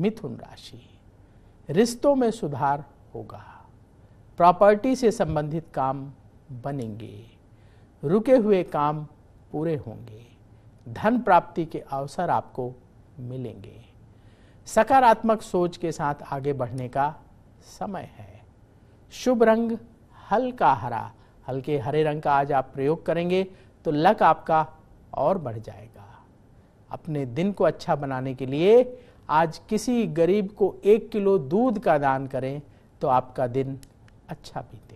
मिथुन राशि रिश्तों में सुधार होगा प्रॉपर्टी से संबंधित काम बनेंगे रुके हुए काम पूरे होंगे धन प्राप्ति के अवसर आपको मिलेंगे सकारात्मक सोच के साथ आगे बढ़ने का समय है शुभ रंग हल्का हरा हल्के हरे रंग का आज आप प्रयोग करेंगे तो लक आपका और बढ़ जाएगा अपने दिन को अच्छा बनाने के लिए आज किसी गरीब को एक किलो दूध का दान करें तो आपका दिन अच्छा बीते